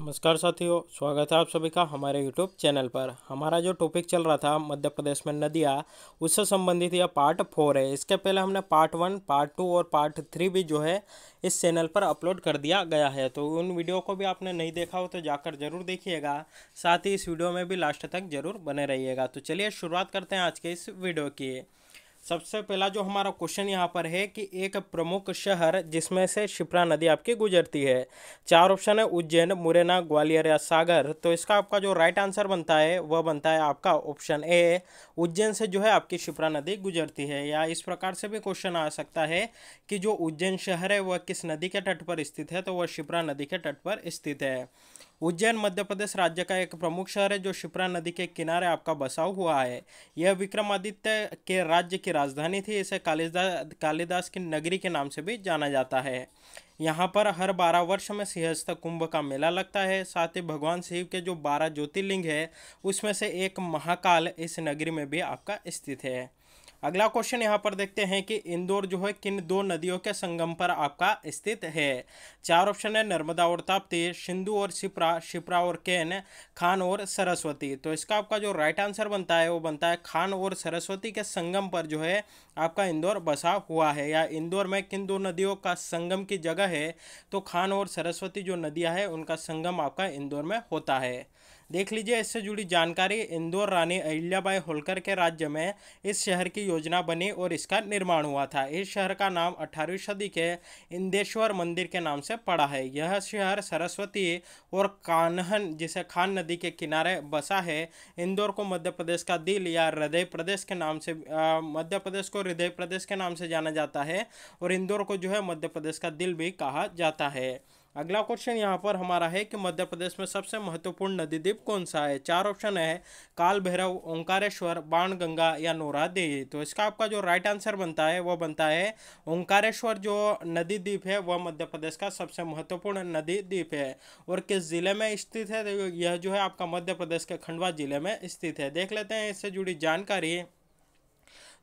नमस्कार साथियों स्वागत है आप सभी का हमारे यूट्यूब चैनल पर हमारा जो टॉपिक चल रहा था मध्य प्रदेश में नदियाँ उससे संबंधित यह पार्ट फोर है इसके पहले हमने पार्ट वन पार्ट टू और पार्ट थ्री भी जो है इस चैनल पर अपलोड कर दिया गया है तो उन वीडियो को भी आपने नहीं देखा हो तो जाकर ज़रूर देखिएगा साथ ही इस वीडियो में भी लास्ट तक ज़रूर बने रहिएगा तो चलिए शुरुआत करते हैं आज के इस वीडियो की सबसे पहला जो हमारा क्वेश्चन यहाँ पर है कि एक प्रमुख शहर जिसमें से शिप्रा नदी आपकी गुजरती है चार ऑप्शन है उज्जैन मुरैना ग्वालियर या सागर तो इसका आपका जो राइट आंसर बनता है वह बनता है आपका ऑप्शन ए उज्जैन से जो है आपकी शिप्रा नदी गुजरती है या इस प्रकार से भी क्वेश्चन आ सकता है कि जो उज्जैन शहर है वह किस नदी के तट पर स्थित है तो वह शिप्रा नदी के तट पर स्थित है उज्जैन मध्य प्रदेश राज्य का एक प्रमुख शहर है जो शिप्रा नदी के किनारे आपका बसा हुआ है यह विक्रमादित्य के राज्य की राजधानी थी इसे कालिदास कालिदास की नगरी के नाम से भी जाना जाता है यहाँ पर हर बारह वर्ष में सिंहस्थ कुंभ का मेला लगता है साथ ही भगवान शिव के जो बारह ज्योतिर्लिंग है उसमें से एक महाकाल इस नगरी में भी आपका स्थित है अगला क्वेश्चन यहाँ पर देखते हैं कि इंदौर जो है किन दो नदियों के संगम पर आपका स्थित है चार ऑप्शन है नर्मदा और ताप्ती सिंधु और शिप्रा शिप्रा और केन खान और सरस्वती तो इसका आपका जो राइट आंसर बनता है वो बनता है खान और सरस्वती के संगम पर जो है आपका इंदौर बसा हुआ है या इंदौर में किन दो नदियों का संगम की जगह है तो खान और सरस्वती जो नदियाँ हैं उनका संगम आपका इंदौर में होता है देख लीजिए इससे जुड़ी जानकारी इंदौर रानी अहिल्याबाई होलकर के राज्य में इस शहर की योजना बनी और इसका निर्माण हुआ था इस शहर का नाम अठारहवीं सदी के इंदेश्वर मंदिर के नाम से पड़ा है यह शहर सरस्वती और कान्हन जिसे खान नदी के किनारे बसा है इंदौर को मध्य प्रदेश का दिल या हृदय प्रदेश के नाम से मध्य प्रदेश को हृदय प्रदेश के नाम से जाना जाता है और इंदौर को जो है मध्य प्रदेश का दिल भी कहा जाता है अगला क्वेश्चन यहाँ पर हमारा है कि मध्य प्रदेश में सबसे महत्वपूर्ण नदी द्वीप कौन सा है चार ऑप्शन है काल भैरव ओंकारेश्वर बाण गंगा या देवी तो इसका आपका जो राइट आंसर बनता है वह बनता है ओंकारेश्वर जो नदी द्वीप है वह मध्य प्रदेश का सबसे महत्वपूर्ण नदी द्वीप है और किस जिले में स्थित है तो यह जो है आपका मध्य प्रदेश के खंडवा जिले में स्थित है देख लेते हैं इससे जुड़ी जानकारी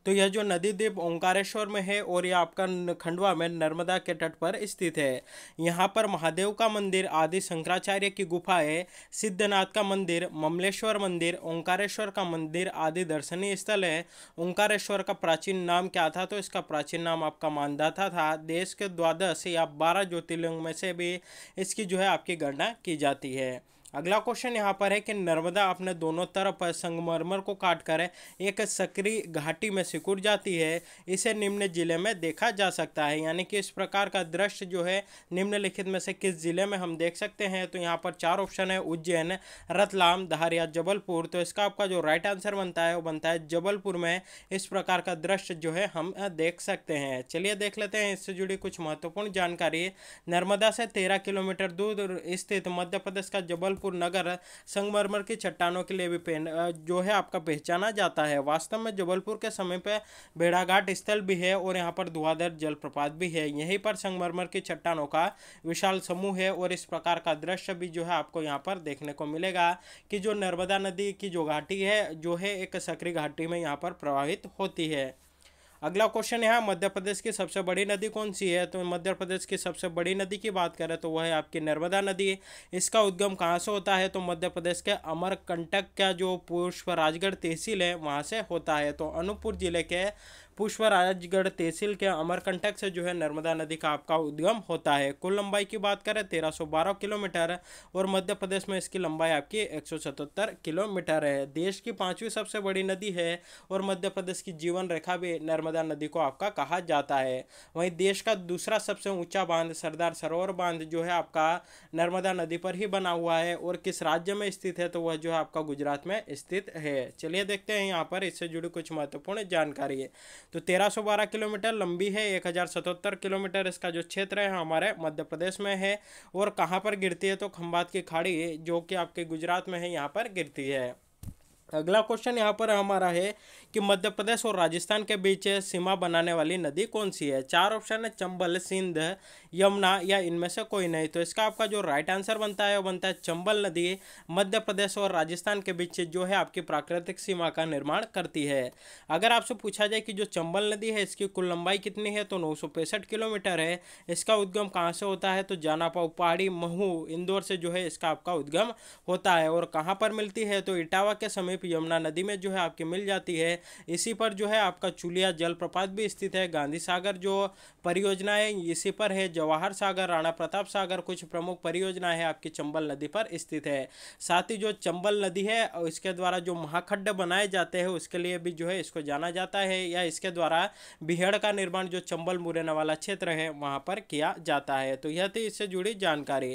तो यह जो नदी द्वीप ओंकारेश्वर में है और यह आपका खंडवा में नर्मदा के तट पर स्थित है यहाँ पर महादेव का मंदिर आदि शंकराचार्य की गुफा है सिद्धनाथ का मंदिर ममलेश्वर मंदिर ओंकारेश्वर का मंदिर आदि दर्शनीय स्थल है ओंकारेश्वर का प्राचीन नाम क्या था तो इसका प्राचीन नाम आपका मानदाता था देश के द्वादश या बारह ज्योतिर्लिंग में से भी इसकी जो है आपकी गणना की जाती है अगला क्वेश्चन यहाँ पर है कि नर्मदा अपने दोनों तरफ संगमरमर को काटकर एक सक्रिय घाटी में सिकुड़ जाती है इसे निम्न जिले में देखा जा सकता है यानी कि इस प्रकार का दृश्य जो है निम्नलिखित में से किस जिले में हम देख सकते हैं तो यहाँ पर चार ऑप्शन है उज्जैन रतलाम धारिया जबलपुर तो इसका आपका जो राइट आंसर बनता है वो बनता है जबलपुर में इस प्रकार का दृश्य जो है हम देख सकते हैं चलिए देख लेते हैं इससे जुड़ी कुछ महत्वपूर्ण जानकारी नर्मदा से तेरह किलोमीटर दूर स्थित मध्य प्रदेश का जबलपुर रामपुर नगर संगमरमर की चट्टानों के लिए भी जो है आपका पहचाना जाता है वास्तव में जबलपुर के समय पर भेड़ाघाट स्थल भी है और यहाँ पर धुआधर जलप्रपात भी है यहीं पर संगमरमर की चट्टानों का विशाल समूह है और इस प्रकार का दृश्य भी जो है आपको यहाँ पर देखने को मिलेगा कि जो नर्मदा नदी की जो घाटी है जो है एक सक्रिय घाटी में यहाँ पर प्रवाहित होती है अगला क्वेश्चन है मध्य प्रदेश की सबसे बड़ी नदी कौन सी है तो मध्य प्रदेश की सबसे बड़ी नदी की बात करें तो वह है आपकी नर्मदा नदी है इसका उद्गम कहाँ से होता है तो मध्य प्रदेश के अमरकंटक का जो पुष्प राजगढ़ तहसील है वहाँ से होता है तो अनूपपुर जिले के पुष्पराजगढ़ तहसील के अमरकंटक से जो है नर्मदा नदी का आपका उद्गम होता है कुल लंबाई की बात करें बारह किलोमीटर और मध्य प्रदेश में इसकी लंबाई आपकी सतहत्तर किलोमीटर है देश की पांचवी सबसे बड़ी नदी है और मध्य प्रदेश की जीवन रेखा भी नर्मदा नदी को आपका कहा जाता है वहीं देश का दूसरा सबसे ऊँचा बांध सरदार सरोवर बांध जो है आपका नर्मदा नदी पर ही बना हुआ है और किस राज्य में स्थित है तो वह जो है आपका गुजरात में स्थित है चलिए देखते हैं यहाँ पर इससे जुड़ी कुछ महत्वपूर्ण जानकारी है तो 1312 किलोमीटर लंबी है 1077 किलोमीटर इसका जो क्षेत्र है हमारे मध्य प्रदेश में है और कहाँ पर गिरती है तो खम्बात की खाड़ी जो कि आपके गुजरात में है यहाँ पर गिरती है अगला क्वेश्चन यहाँ पर हमारा है कि मध्य प्रदेश और राजस्थान के बीच सीमा बनाने वाली नदी कौन सी है चार ऑप्शन है चंबल सिंध यमुना या इनमें से कोई नहीं तो इसका आपका जो राइट आंसर बनता है वो बनता है चंबल नदी मध्य प्रदेश और राजस्थान के बीच जो है आपकी प्राकृतिक सीमा का निर्माण करती है अगर आपसे पूछा जाए कि जो चंबल नदी है इसकी कुल लंबाई कितनी है तो नौ किलोमीटर है इसका उद्गम कहाँ से होता है तो जानापाऊ पहाड़ी महू इंदौर से जो है इसका आपका उद्गम होता है और कहाँ पर मिलती है तो इटावा के समीप सिर्फ यमुना नदी में जो है आपके मिल जाती है इसी पर जो है आपका चुलिया जलप्रपात भी स्थित है गांधी सागर जो परियोजना है इसी पर है जवाहर सागर राणा प्रताप सागर कुछ प्रमुख परियोजना है आपकी चंबल नदी पर स्थित है साथ ही जो चंबल नदी है इसके द्वारा जो महाखड्ड बनाए जाते हैं उसके लिए भी जो है इसको जाना जाता है या इसके द्वारा बिहेड़ का निर्माण जो चंबल मुरैना वाला क्षेत्र है वहाँ पर किया जाता है तो यह थी इससे जुड़ी जानकारी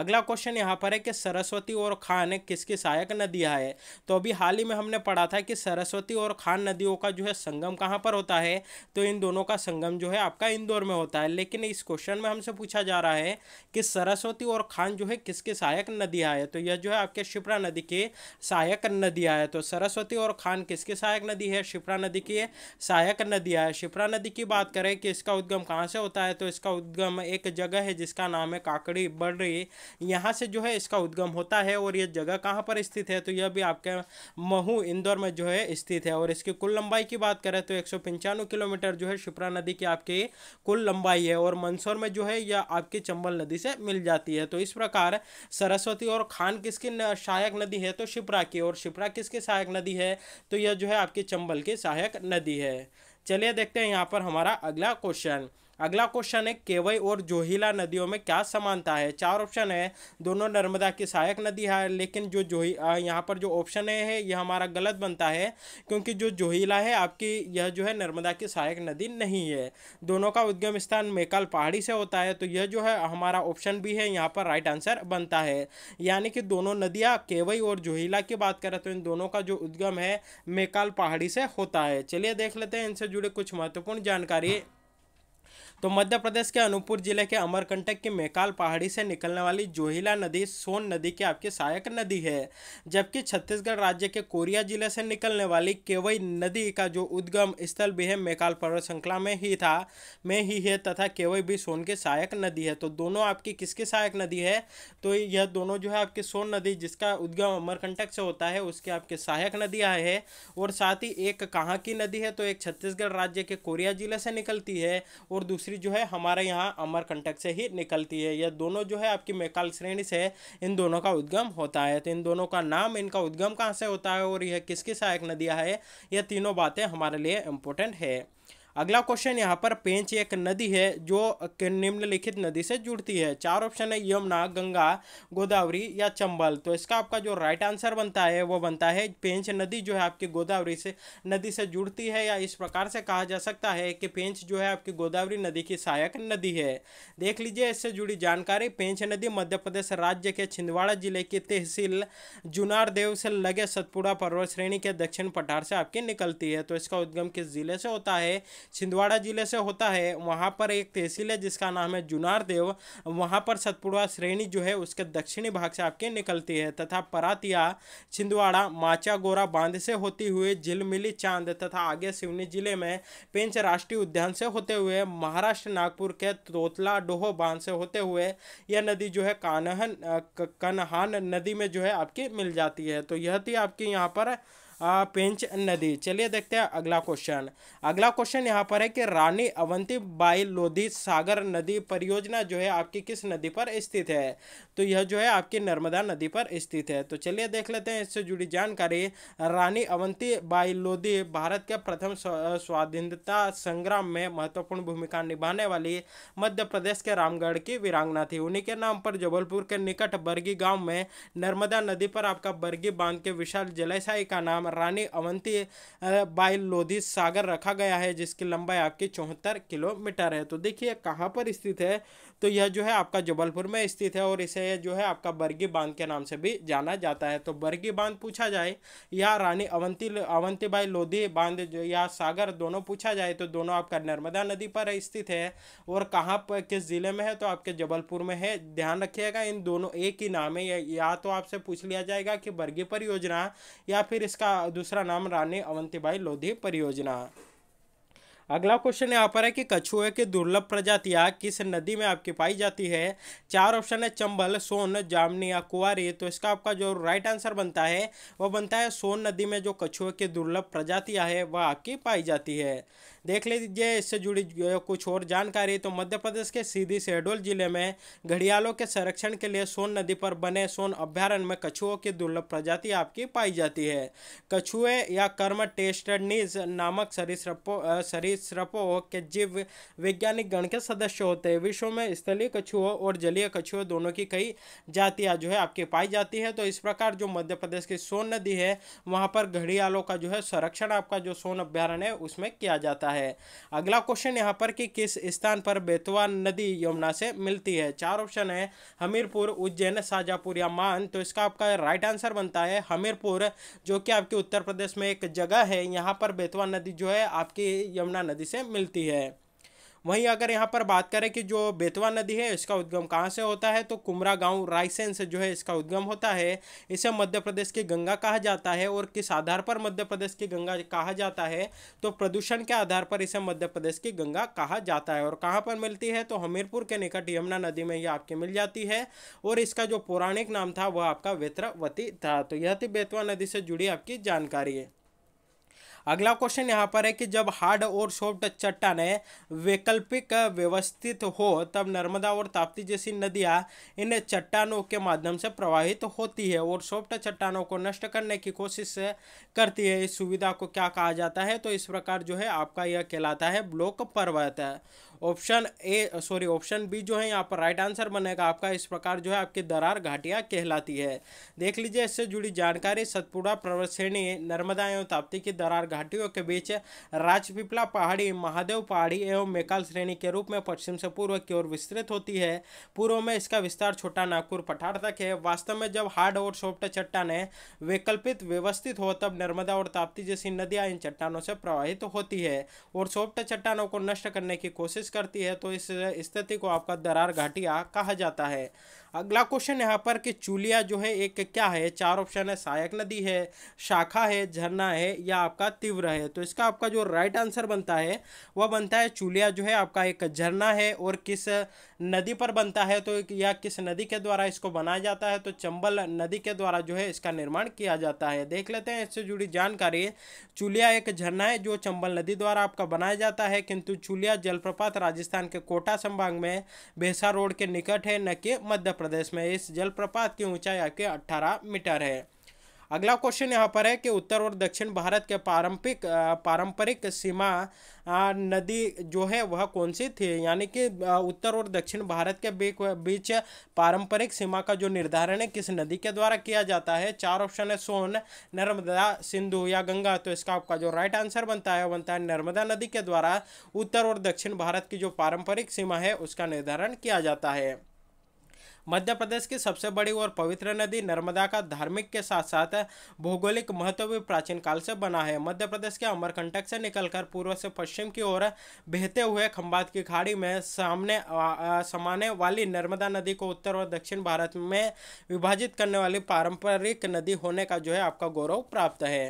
अगला क्वेश्चन यहाँ पर है कि सरस्वती और खान किसकी सहायक नदियाँ है तो अभी हाल ही में हमने पढ़ा था कि सरस्वती और खान नदियों का जो है संगम कहाँ पर होता है तो इन दोनों का संगम जो है आपका इंदौर में होता है लेकिन इस क्वेश्चन में हमसे पूछा जा रहा है कि सरस्वती और खान जो है किसकी सहायक नदियाँ है तो यह जो है आपके शिप्रा नदी के सहायक नदियाँ है तो सरस्वती और खान किसकी सहायक नदी है शिप्रा नदी की सहायक नदियाँ है शिप्रा नदी की बात करें कि इसका उद्गम कहाँ से होता है तो इसका उद्गम एक जगह है जिसका नाम है काकड़ी बड़ी यहाँ से जो है इसका उद्गम होता है और ये जगह कहाँ पर स्थित है तो यह भी आपके महू इंदौर में जो है स्थित है और इसकी कुल लंबाई की बात करें तो एक किलोमीटर जो है शिप्रा नदी की आपकी कुल लंबाई है और मंदसौर में जो है यह आपकी चंबल नदी से मिल जाती है तो इस प्रकार सरस्वती और खान किसकी सहायक नदी है तो शिप्रा की और शिप्रा किसकी सहायक नदी है तो यह जो है आपकी चंबल की सहायक नदी है चलिए देखते हैं यहाँ पर हमारा अगला क्वेश्चन अगला क्वेश्चन है केवई और जोहिला नदियों में क्या समानता है चार ऑप्शन है दोनों नर्मदा की सहायक नदी है लेकिन जो जोही यहाँ पर जो ऑप्शन है यह हमारा गलत बनता है क्योंकि जो जोहिला है आपकी यह जो है नर्मदा की सहायक नदी नहीं है दोनों का उद्गम स्थान मेकाल पहाड़ी से होता है तो यह जो है हमारा ऑप्शन भी है यहाँ पर राइट आंसर बनता है यानी कि दोनों नदियाँ केवई और जोहिला की बात करें तो इन दोनों का जो उद्गम है मेकाल पहाड़ी से होता है चलिए देख लेते हैं इनसे जुड़े कुछ महत्वपूर्ण जानकारी तो मध्य प्रदेश के अनूपपुर जिले के अमरकंटक की मेकाल पहाड़ी से निकलने वाली जोहिला नदी सोन नदी की आपकी सहायक नदी है जबकि छत्तीसगढ़ राज्य के कोरिया जिले से निकलने वाली केवई नदी का जो उद्गम स्थल भी है मेकाल पर्वत श्रृंखला में ही था में ही है तथा केवई भी सोन की सहायक नदी है तो दोनों आपकी किसकी सहायक नदी है तो यह दोनों जो है आपकी सोन नदी जिसका उद्गम अमरकंटक से होता है उसकी आपकी सहायक आए है और साथ ही एक कहाँ की नदी है तो एक छत्तीसगढ़ राज्य के कोरिया जिले से निकलती है और दूसरी दूसरी जो है हमारे यहाँ अमरकंटक से ही निकलती है यह दोनों जो है आपकी मेकाल श्रेणी से इन दोनों का उद्गम होता है तो इन दोनों का नाम इनका उद्गम कहाँ से होता है और यह किसकी सहायक नदियाँ है यह तीनों बातें हमारे लिए इम्पोर्टेंट है अगला क्वेश्चन यहाँ पर पेंच एक नदी है जो निम्नलिखित नदी से जुड़ती है चार ऑप्शन है यमुना गंगा गोदावरी या चंबल तो इसका आपका जो राइट आंसर बनता है वो बनता है पेंच नदी जो है आपकी गोदावरी से नदी से जुड़ती है या इस प्रकार से कहा जा सकता है कि पेंच जो है आपकी गोदावरी नदी की सहायक नदी है देख लीजिए इससे जुड़ी जानकारी पेंच नदी मध्य प्रदेश राज्य के छिंदवाड़ा जिले की तहसील जुनारदेव से लगे सतपुड़ा पर्वत श्रेणी के दक्षिण पठार से आपकी निकलती है तो इसका उद्गम किस जिले से होता है छिंदवाड़ा जिले से होता है वहाँ पर एक तहसील है जिसका नाम है जुनार देव वहाँ पर सतपुड़ा श्रेणी जो है उसके दक्षिणी भाग से आपकी निकलती है तथा परातिया छिंदवाड़ा माचा गोरा बांध से होती हुई झिलमिली चांद तथा आगे सिवनी जिले में पेंच राष्ट्रीय उद्यान से होते हुए महाराष्ट्र नागपुर के तोतला डोहो बांध से होते हुए यह नदी जो है कानहन कनहान नदी में जो है आपकी मिल जाती है तो यह थी आपकी यहाँ पर पेंच नदी चलिए देखते हैं अगला क्वेश्चन अगला क्वेश्चन यहाँ पर है कि रानी अवंती बाई लोधी सागर नदी परियोजना जो है आपकी किस नदी पर स्थित है तो यह जो है आपकी नर्मदा नदी पर स्थित है तो चलिए देख लेते हैं इससे जुड़ी जानकारी रानी अवंती बाई लोधी भारत के प्रथम स्वाधीनता संग्राम में महत्वपूर्ण भूमिका निभाने वाली मध्य प्रदेश के रामगढ़ की वीरांगना थी उन्हीं के नाम पर जबलपुर के निकट बरगी गांव में नर्मदा नदी पर आपका बरगी बांध के विशाल जलाशाई का नाम रानी अवंती बाई लोधी सागर रखा गया है जिसकी लंबाई आपकी चौहत्तर किलोमीटर है तो देखिए कहाँ पर स्थित है तो यह जो है आपका जबलपुर में स्थित है और इसे जो है आपका बर्गी बांध के नाम से भी जाना जाता है तो बर्गी बांध पूछा जाए या रानी अवंती अवंतीबाई लोधी बांध या सागर दोनों पूछा जाए तो दोनों आपका नर्मदा नदी पर स्थित है और कहाँ पर किस ज़िले में है तो आपके जबलपुर में है ध्यान रखिएगा इन दोनों एक ही नाम है या, या तो आपसे पूछ लिया जाएगा कि बर्गी परियोजना या फिर इसका दूसरा नाम रानी अवंतीबाई लोधी परियोजना अगला क्वेश्चन यहाँ पर है कि कछुए की दुर्लभ प्रजातियाँ किस नदी में आपकी पाई जाती है चार ऑप्शन है चंबल सोन जामनी या कुआरी तो इसका आपका जो राइट आंसर बनता है वह बनता है सोन नदी में जो कछुए की दुर्लभ प्रजातियाँ है वह आपकी पाई जाती है देख लीजिए इससे जुड़ी कुछ और जानकारी तो मध्य प्रदेश के सीधी शहडोल जिले में घड़ियालों के संरक्षण के लिए सोन नदी पर बने सोन अभ्यारण्य में कछुओं की दुर्लभ प्रजाति आपकी पाई जाती है कछुए या कर्म टेस्टनीज नामक सरिसपो सरिसपो के जीव वैज्ञानिक गण के सदस्य होते हैं विश्व में स्थलीय कछुओं और जलीय कछुओं दोनों की कई जातियाँ जो है आपकी पाई जाती है तो इस प्रकार जो मध्य प्रदेश की सोन नदी है वहाँ पर घड़ियालों का जो है संरक्षण आपका जो सोन अभ्यारण्य है उसमें किया जाता है है अगला क्वेश्चन यहाँ पर कि किस स्थान पर बेतवा नदी यमुना से मिलती है चार ऑप्शन है हमीरपुर उज्जैन शाजापुर या मान तो इसका आपका राइट आंसर बनता है हमीरपुर जो कि आपके उत्तर प्रदेश में एक जगह है यहाँ पर बेतवा नदी जो है आपकी यमुना नदी से मिलती है वहीं अगर यहाँ पर बात करें कि जो बेतवा नदी है इसका उद्गम कहाँ से होता है तो कुमरा गाँव रायसेन से जो है इसका उद्गम होता है इसे मध्य प्रदेश की गंगा कहा जाता है और किस आधार पर मध्य प्रदेश की गंगा कहा जाता है तो प्रदूषण के आधार पर इसे मध्य प्रदेश की गंगा कहा जाता है और कहाँ पर मिलती है तो हमीरपुर के निकट यमुना नदी में यह आपकी मिल जाती है और इसका जो पौराणिक नाम था वह आपका वेत्रावती था तो यह थी बेतवा नदी से जुड़ी आपकी जानकारी है अगला क्वेश्चन यहाँ पर है कि जब हार्ड और सॉफ्ट चट्टाने वैकल्पिक व्यवस्थित हो तब नर्मदा और ताप्ती जैसी नदियाँ इन चट्टानों के माध्यम से प्रवाहित होती है और सॉफ्ट चट्टानों को नष्ट करने की कोशिश करती है इस सुविधा को क्या कहा जाता है तो इस प्रकार जो है आपका यह कहलाता है ब्लॉक पर्वत option A sorry option B जो है यहाँ पर राइट आंसर बनेगा आपका इस प्रकार जो है आपकी दरार घाटियाँ कहलाती है देख लीजिए इससे जुड़ी जानकारी सतपुड़ा पर्वत श्रेणी नर्मदा एवं ताप्ती की दरार घाटियों के बीच राजपिपला पहाड़ी महादेव पहाड़ी एवं मेकाल श्रेणी के रूप में पश्चिम से पूर्व की ओर विस्तृत होती है पूर्व में इसका विस्तार छोटा नागपुर पठार तक है वास्तव में जब हार्ड और सॉफ्ट चट्टाने वैकल्पित व्यवस्थित हो तब नर्मदा और ताप्ती जैसी नदियाँ इन चट्टानों से प्रवाहित होती है और सॉफ्ट चट्टानों को नष्ट करने की कोशिश कोशिश करती है तो इस स्थिति को आपका दरार घाटिया कहा जाता है अगला क्वेश्चन यहाँ पर कि चूलिया जो है एक क्या है चार ऑप्शन है सहायक नदी है शाखा है झरना है या आपका तीव्र है तो इसका आपका जो राइट आंसर बनता है वह बनता है चूलिया जो है आपका एक झरना है और किस नदी पर बनता है तो या किस नदी के द्वारा इसको बनाया जाता है तो चंबल नदी के द्वारा जो है इसका निर्माण किया जाता है देख लेते हैं इससे जुड़ी जानकारी चूलिया एक झरना है जो चंबल नदी द्वारा आपका बनाया जाता है किंतु चूलिया जलप्रपात राजस्थान के कोटा संभाग में भेसा रोड के निकट है न कि मध्य प्रदेश प्रदेश में इस जलप्रपात की ऊंचाई आके 18 मीटर है अगला क्वेश्चन यहाँ पर है कि उत्तर और दक्षिण भारत के पारंपरिक पारंपरिक सीमा नदी जो है वह कौन सी थी यानी कि उत्तर और दक्षिण भारत के बीच पारंपरिक सीमा का जो निर्धारण है किस नदी के द्वारा किया जाता है चार ऑप्शन है सोन नर्मदा सिंधु या गंगा तो इसका आपका जो राइट आंसर बनता है बनता है नर्मदा नदी के द्वारा उत्तर और दक्षिण भारत की जो पारंपरिक सीमा है उसका निर्धारण किया जाता है मध्य प्रदेश की सबसे बड़ी और पवित्र नदी नर्मदा का धार्मिक के साथ साथ भौगोलिक महत्व भी प्राचीन काल से बना है मध्य प्रदेश के अमरकंटक से निकलकर पूर्व से पश्चिम की ओर बहते हुए खम्बात की खाड़ी में सामने समाने वाली नर्मदा नदी को उत्तर और दक्षिण भारत में विभाजित करने वाली पारंपरिक नदी होने का जो है आपका गौरव प्राप्त है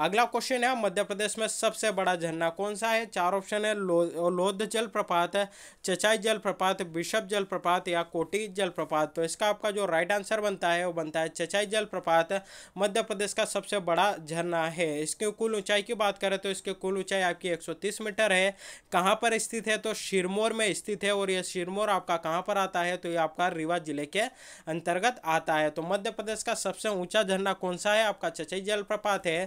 अगला क्वेश्चन है मध्य प्रदेश में सबसे बड़ा झरना कौन सा है चार ऑप्शन है लो, लोध जल प्रपात चचाई जलप्रपात बिशप जलप्रपात या कोटी जलप्रपात तो इसका आपका जो राइट आंसर बनता है वो बनता है चचाई जलप्रपात मध्य प्रदेश का सबसे बड़ा झरना है इसकी कुल ऊंचाई की बात करें तो इसकी कुल ऊंचाई आपकी एक मीटर है कहाँ पर स्थित है तो शिरमोर में स्थित है और यह शिरमोर आपका कहाँ पर आता है तो ये आपका रीवा जिले के अंतर्गत आता है तो मध्य प्रदेश का सबसे ऊंचा झरना कौन सा है आपका चचई जलप्रपात है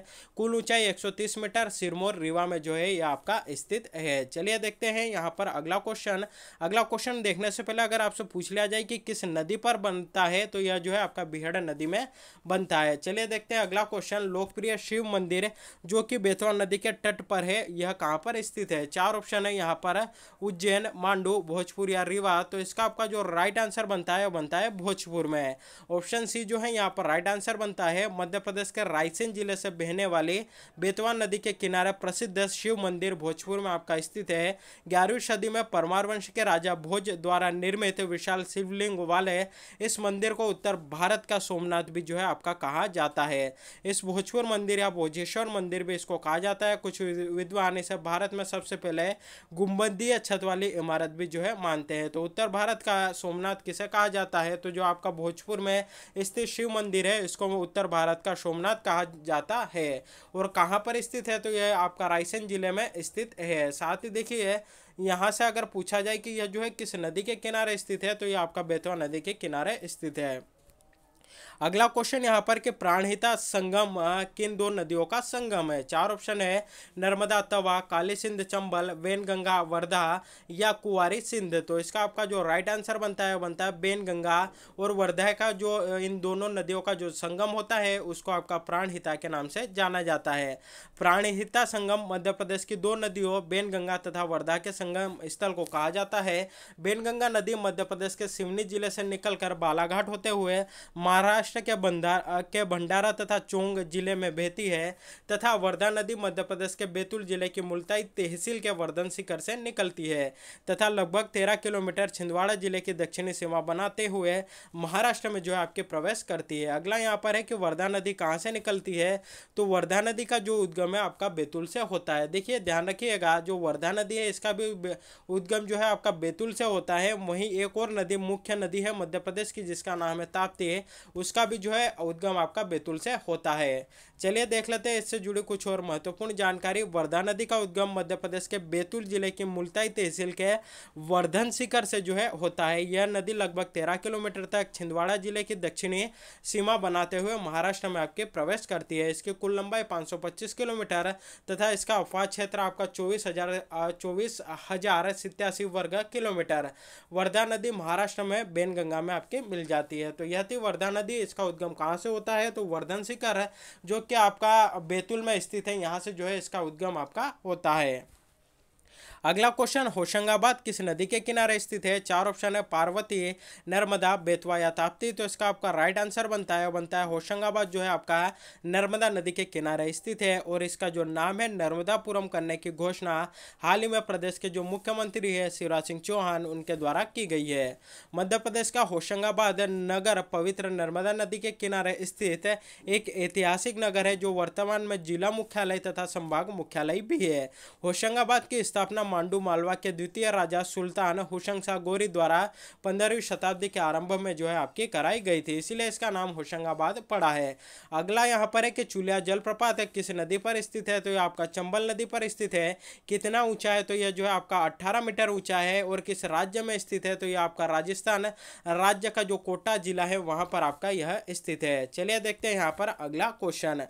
कुल ऊंचाई 130 मीटर सिरमौर रीवा में जो है ये आपका स्थित है चलिए देखते हैं यहाँ पर अगला क्वेश्चन अगला क्वेश्चन देखने से पहले अगर आपसे पूछ लिया जाए कि किस नदी पर बनता है तो यह जो है आपका बिहड़ नदी में बनता है चलिए देखते हैं अगला क्वेश्चन लोकप्रिय शिव मंदिर जो कि बेतवा नदी के तट पर है यह कहाँ पर स्थित है चार ऑप्शन है यहाँ पर उज्जैन मांडू भोजपुर या रीवा तो इसका आपका जो राइट आंसर बनता है बनता है भोजपुर में ऑप्शन सी जो है यहाँ पर राइट आंसर बनता है मध्य प्रदेश के रायसेन जिले से बहने वाले वाली बेतवा नदी के किनारे प्रसिद्ध शिव मंदिर भोजपुर में आपका स्थित है ग्यारहवीं सदी में परमार वंश के राजा भोज द्वारा निर्मित विशाल शिवलिंग वाले इस मंदिर को उत्तर भारत का सोमनाथ भी जो है आपका कहा जाता है इस भोजपुर मंदिर या भोजेश्वर मंदिर भी इसको कहा जाता है कुछ विद्वान इसे भारत में सबसे पहले गुम्बदीय छत वाली इमारत भी जो है मानते हैं तो उत्तर भारत का सोमनाथ किसे कहा जाता है तो जो आपका भोजपुर में स्थित शिव मंदिर है इसको उत्तर भारत का सोमनाथ कहा जाता है और कहाँ पर स्थित है तो यह आपका रायसेन जिले में स्थित है साथ ही देखिए यहाँ से अगर पूछा जाए कि यह जो है किस नदी के किनारे स्थित है तो यह आपका बेतवा नदी के किनारे स्थित है अगला क्वेश्चन यहाँ पर कि प्राणहिता संगम किन दो नदियों का संगम है चार ऑप्शन है नर्मदा तवा काली सिंध चंबल वेनगंगा वर्धा या कुआरी सिंध तो इसका आपका जो राइट आंसर बनता है बनता है बेनगंगा और वर्धा का जो इन दोनों नदियों का जो संगम होता है उसको आपका प्राणहिता के नाम से जाना जाता है प्राणहिता संगम मध्य प्रदेश की दो नदियों बेनगंगा तथा वर्धा के संगम स्थल को कहा जाता है बेनगंगा नदी मध्य प्रदेश के सिवनी जिले से निकलकर बालाघाट होते हुए महाराष्ट्र महाराष्ट्र के भंडार के भंडारा तथा चोंग जिले में बहती है तथा वर्धा नदी मध्य प्रदेश के बैतूल जिले की मुलताई तहसील के वर्धन शिखर से निकलती है तथा लगभग तेरह किलोमीटर छिंदवाड़ा जिले की दक्षिणी सीमा बनाते हुए महाराष्ट्र में जो है आपके प्रवेश करती है अगला यहाँ पर है कि वर्धा नदी कहाँ से निकलती है तो वर्धा नदी का जो उद्गम है आपका बैतूल से होता है देखिए ध्यान रखिएगा जो वर्धा नदी है इसका भी उद्गम जो है आपका बैतूल से होता है वहीं एक और नदी मुख्य नदी है मध्य प्रदेश की जिसका नाम है ताप्ती है उस उसका भी जो है उद्गम आपका बैतूल से होता है चलिए देख लेते हैं इससे जुड़ी कुछ और महत्वपूर्ण जानकारी वर्धा नदी का उद्गम मध्य प्रदेश के बैतूल जिले की मुलताई तहसील के वर्धन शिखर से जो है होता है यह नदी लगभग तेरह किलोमीटर तक छिंदवाड़ा जिले की दक्षिणी सीमा बनाते हुए महाराष्ट्र में आपके प्रवेश करती है इसकी कुल लंबाई पाँच किलोमीटर तथा इसका अफवाह क्षेत्र आपका चौबीस हजार चौबीस हजार वर्ग किलोमीटर वर्धा नदी महाराष्ट्र में बेनगंगा में आपके मिल जाती है तो यह थी वर्धा नदी इसका उद्गम कहाँ से होता है तो वर्धन शिखर है जो कि आपका बैतुल में स्थित है यहाँ से जो है इसका उद्गम आपका होता है अगला क्वेश्चन होशंगाबाद किस नदी के किनारे स्थित है चार ऑप्शन है पार्वती नर्मदा बेतवा या ताप्ती तो इसका आपका राइट आंसर बनता है बनता है होशंगाबाद जो है आपका नर्मदा नदी के किनारे स्थित है और इसका जो नाम है नर्मदापुरम करने की घोषणा हाल ही में प्रदेश के जो मुख्यमंत्री है शिवराज सिंह चौहान उनके द्वारा की गई है मध्य प्रदेश का होशंगाबाद नगर पवित्र नर्मदा नदी के किनारे स्थित एक ऐतिहासिक नगर है जो वर्तमान में जिला मुख्यालय तथा संभाग मुख्यालय भी है होशंगाबाद की स्थापना स्थापना मांडू मालवा के द्वितीय राजा सुल्तान हुशंग शाह गोरी द्वारा पंद्रहवीं शताब्दी के आरंभ में जो है आपकी कराई गई थी इसीलिए इसका नाम होशंगाबाद पड़ा है अगला यहाँ पर है कि चूलिया जलप्रपात किस नदी पर स्थित है तो यह आपका चंबल नदी पर स्थित है कितना ऊंचा है तो यह जो है आपका अट्ठारह मीटर ऊंचा है और किस राज्य में स्थित है तो यह आपका राजस्थान राज्य का जो कोटा जिला है वहाँ पर आपका यह स्थित है चलिए देखते हैं यहाँ पर अगला क्वेश्चन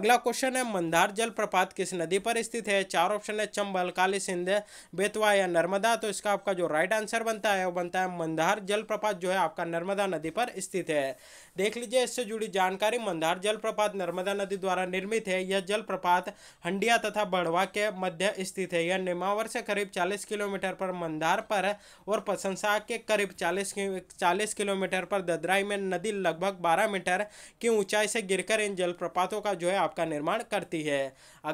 अगला क्वेश्चन है मंदार जलप्रपात किस नदी पर स्थित है चार ऑप्शन है चंबल काली सिंध संबंध है बेतवा या नर्मदा तो इसका आपका जो राइट आंसर बनता है वो बनता है मंदार जलप्रपात जो है आपका नर्मदा नदी पर स्थित है देख लीजिए इससे जुड़ी जानकारी मंदार जलप्रपात नर्मदा नदी द्वारा निर्मित है यह जलप्रपात हंडिया तथा बढ़वा के मध्य स्थित है यह निमावर से करीब चालीस किलोमीटर पर मंदार पर और पसंसा के करीब चालीस चालीस किलोमीटर पर ददराई में नदी लगभग बारह मीटर की ऊंचाई से गिरकर इन जलप्रपातों का जो है आपका निर्माण करती है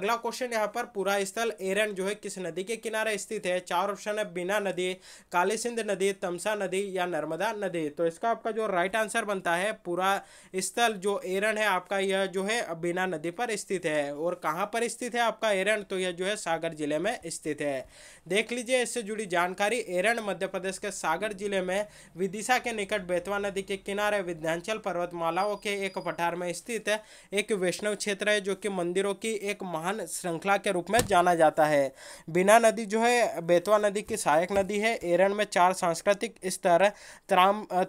अगला क्वेश्चन यहाँ पर पूरा स्थल एरन जो है किस नदी के किनारे स्थित है चार ऑप्शन है बिना नदी काली नदी तमसा नदी या नर्मदा नदी तो इसका आपका जो राइट आंसर बनता है पूरा स्थल जो एरन है आपका यह जो है बिना नदी पर स्थित है और कहाँ पर स्थित है आपका एरन तो यह जो है सागर जिले में स्थित है देख लीजिए इससे जुड़ी जानकारी एरन मध्य प्रदेश के सागर जिले में विदिशा के निकट बेतवा नदी के किनारे विध्यांचल पर्वतमालाओं के एक पठार में स्थित है एक वैष्णव क्षेत्र है जो कि मंदिरों की एक महान श्रृंखला के रूप में जाना जाता है बिना नदी जो है बेतवा नदी की सहायक नदी है एरन में चार सांस्कृतिक स्तर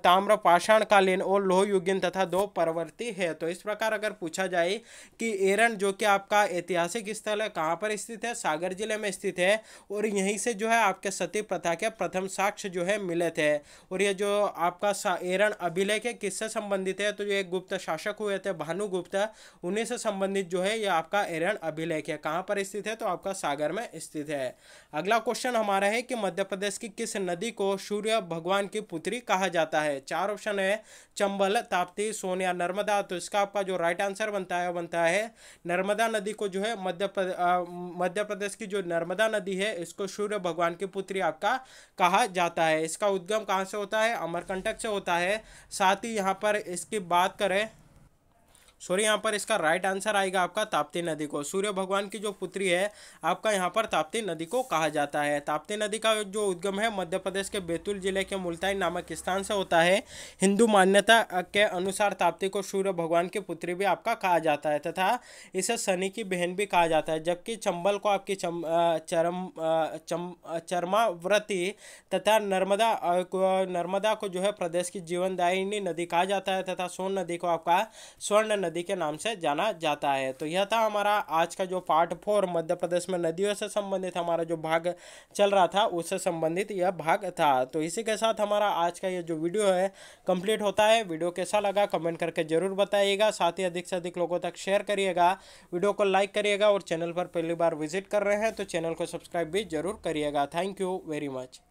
ताम्र पाषाण कालीन और लोह दिन तथा दो पर्वती है तो इस प्रकार अगर पूछा जाए कि एरन जो कि आपका ऐतिहासिक स्थल है कहाँ पर स्थित है सागर जिले में स्थित है और यहीं से जो है आपके सती प्रथा के प्रथम साक्ष्य जो है मिले थे और ये जो आपका एरन अभिलेख है किससे संबंधित है तो जो एक गुप्त शासक हुए थे भानुगुप्त उन्हीं से संबंधित जो है ये आपका एरन अभिलेख है कहाँ पर स्थित है तो आपका सागर में स्थित है अगला क्वेश्चन हमारा है कि मध्य प्रदेश की किस नदी को सूर्य भगवान की पुत्री कहा जाता है चार ऑप्शन है चंबल ताप प्राप्ति सोनिया नर्मदा तो इसका आपका जो राइट आंसर बनता है बनता है नर्मदा नदी को जो है मध्य मध्य प्रदेश की जो नर्मदा नदी है इसको सूर्य भगवान की पुत्री आपका कहा जाता है इसका उद्गम कहाँ से होता है अमरकंटक से होता है साथ ही यहाँ पर इसकी बात करें सॉरी यहाँ पर इसका राइट आंसर आएगा आपका ताप्ती नदी को सूर्य भगवान की जो पुत्री है आपका यहाँ पर ताप्ती नदी को कहा जाता है ताप्ती नदी का जो उद्गम है मध्य प्रदेश के बैतूल जिले के मुल्ताई नामक स्थान से होता है हिंदू मान्यता के अनुसार ताप्ती को सूर्य भगवान की पुत्री भी आपका कहा जाता है तथा इसे शनि की बहन भी कहा जाता है जबकि चंबल को आपकी चम चरम चम चरमाव्रति तथा नर्मदा नर्मदा को जो है प्रदेश की जीवनदायिनी नदी कहा जाता है तथा सोन नदी को आपका स्वर्ण नदी के नाम से जाना जाता है तो यह था हमारा आज का जो पार्ट फोर मध्य प्रदेश में नदियों से संबंधित हमारा जो भाग चल रहा था उससे संबंधित यह भाग था तो इसी के साथ हमारा आज का यह जो वीडियो है कंप्लीट होता है वीडियो कैसा लगा कमेंट करके ज़रूर बताइएगा साथ ही अधिक से अधिक लोगों तक शेयर करिएगा वीडियो को लाइक करिएगा और चैनल पर पहली बार विजिट कर रहे हैं तो चैनल को सब्सक्राइब भी जरूर करिएगा थैंक यू वेरी मच